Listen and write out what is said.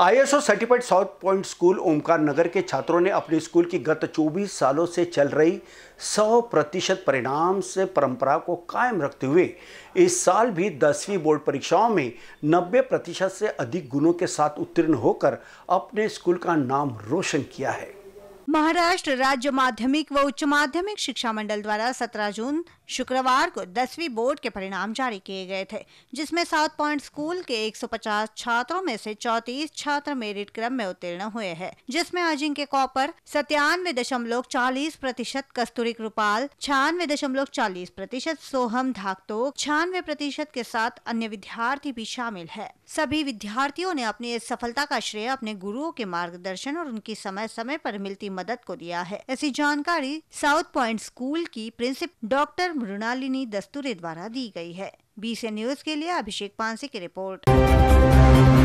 ISO certified South Point School Omkar Nagar के छात्रों ने अपने स्कूल की गत 24 सालों से चल रही 100 प्रतिशत परिणाम से परंपरा को कायम रखते हुए इस साल भी दसवीं बोर्ड परीक्षाओं में 90 प्रतिशत से अधिक गुणों के साथ उत्तीर्ण होकर अपने स्कूल का नाम रोशन किया है महाराष्ट्र राज्य माध्यमिक व उच्च माध्यमिक शिक्षा मंडल द्वारा 17 जून शुक्रवार को दसवीं बोर्ड के परिणाम जारी किए गए थे जिसमें सात पॉइंट स्कूल के 150 छात्रों में से 34 छात्र मेरिट क्रम में उत्तीर्ण हुए हैं जिसमें अजिंक्य कॉपर सत्यानवे दशमलव चालीस प्रतिशत कस्तूरी कृपाल छियानवे दशमलव चालीस प्रतिशत सोहम धाकतो छियानवे प्रतिशत के साथ अन्य विद्यार्थी भी शामिल है सभी विद्यार्थियों ने अपनी इस सफलता का श्रेय अपने गुरुओं के मार्गदर्शन और उनकी समय समय पर मिलती मदद को दिया है ऐसी जानकारी साउथ पॉइंट स्कूल की प्रिंसिपल डॉक्टर मृणालिनी दस्तूरे द्वारा दी गई है बी न्यूज के लिए अभिषेक पांसे की रिपोर्ट